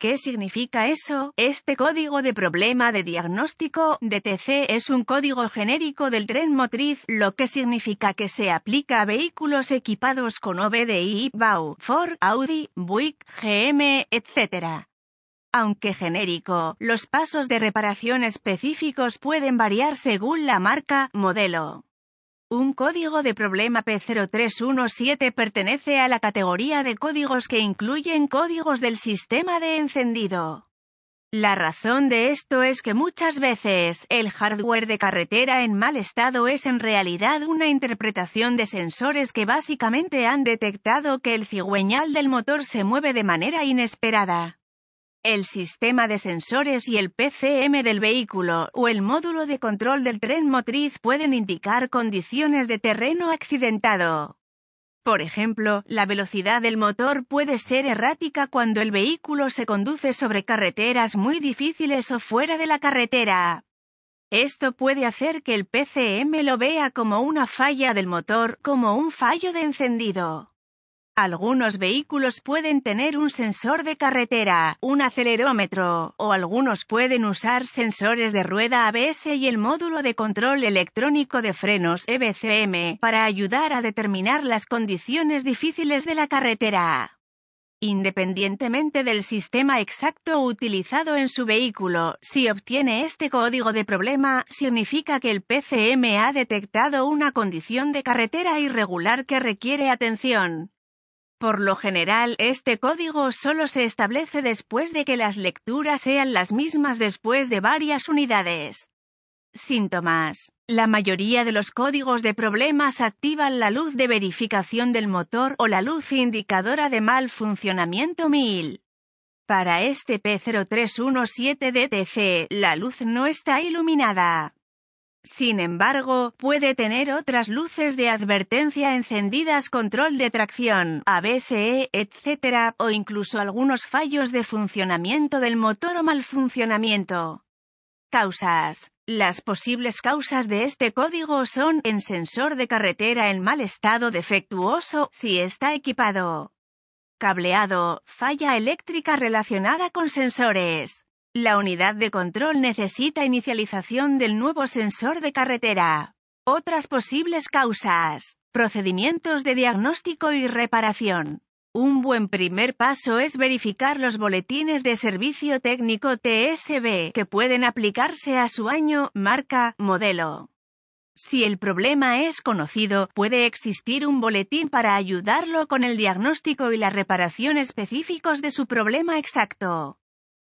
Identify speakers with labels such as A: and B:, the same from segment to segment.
A: ¿Qué significa eso? Este código de problema de diagnóstico DTC es un código genérico del tren motriz, lo que significa que se aplica a vehículos equipados con OBDI, VAU, Ford, Audi, Buick, GM, etc. Aunque genérico, los pasos de reparación específicos pueden variar según la marca, modelo. Un código de problema P0317 pertenece a la categoría de códigos que incluyen códigos del sistema de encendido. La razón de esto es que muchas veces, el hardware de carretera en mal estado es en realidad una interpretación de sensores que básicamente han detectado que el cigüeñal del motor se mueve de manera inesperada el sistema de sensores y el PCM del vehículo o el módulo de control del tren motriz pueden indicar condiciones de terreno accidentado. Por ejemplo, la velocidad del motor puede ser errática cuando el vehículo se conduce sobre carreteras muy difíciles o fuera de la carretera. Esto puede hacer que el PCM lo vea como una falla del motor, como un fallo de encendido. Algunos vehículos pueden tener un sensor de carretera, un acelerómetro, o algunos pueden usar sensores de rueda ABS y el módulo de control electrónico de frenos EBCM para ayudar a determinar las condiciones difíciles de la carretera. Independientemente del sistema exacto utilizado en su vehículo, si obtiene este código de problema, significa que el PCM ha detectado una condición de carretera irregular que requiere atención. Por lo general, este código solo se establece después de que las lecturas sean las mismas después de varias unidades. Síntomas. La mayoría de los códigos de problemas activan la luz de verificación del motor o la luz indicadora de mal funcionamiento MIL. Para este P0317DTC, la luz no está iluminada. Sin embargo, puede tener otras luces de advertencia encendidas, control de tracción, ABSE, etc., o incluso algunos fallos de funcionamiento del motor o mal funcionamiento. Causas. Las posibles causas de este código son en sensor de carretera en mal estado defectuoso si está equipado. Cableado, falla eléctrica relacionada con sensores. La unidad de control necesita inicialización del nuevo sensor de carretera. Otras posibles causas. Procedimientos de diagnóstico y reparación. Un buen primer paso es verificar los boletines de servicio técnico TSB que pueden aplicarse a su año, marca, modelo. Si el problema es conocido, puede existir un boletín para ayudarlo con el diagnóstico y la reparación específicos de su problema exacto.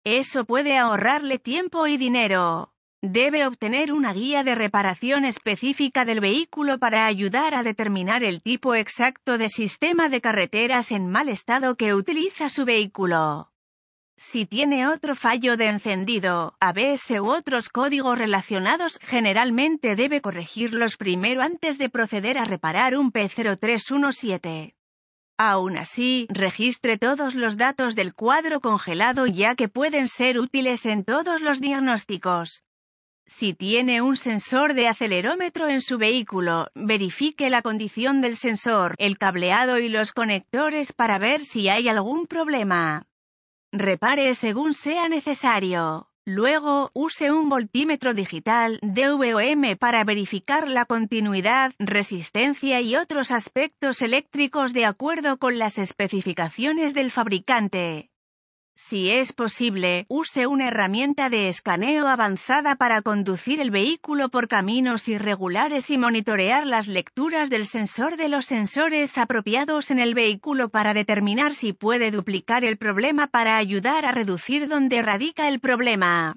A: Eso puede ahorrarle tiempo y dinero. Debe obtener una guía de reparación específica del vehículo para ayudar a determinar el tipo exacto de sistema de carreteras en mal estado que utiliza su vehículo. Si tiene otro fallo de encendido, ABS u otros códigos relacionados, generalmente debe corregirlos primero antes de proceder a reparar un P0317. Aún así, registre todos los datos del cuadro congelado ya que pueden ser útiles en todos los diagnósticos. Si tiene un sensor de acelerómetro en su vehículo, verifique la condición del sensor, el cableado y los conectores para ver si hay algún problema. Repare según sea necesario. Luego, use un voltímetro digital DVOM para verificar la continuidad, resistencia y otros aspectos eléctricos de acuerdo con las especificaciones del fabricante. Si es posible, use una herramienta de escaneo avanzada para conducir el vehículo por caminos irregulares y monitorear las lecturas del sensor de los sensores apropiados en el vehículo para determinar si puede duplicar el problema para ayudar a reducir donde radica el problema.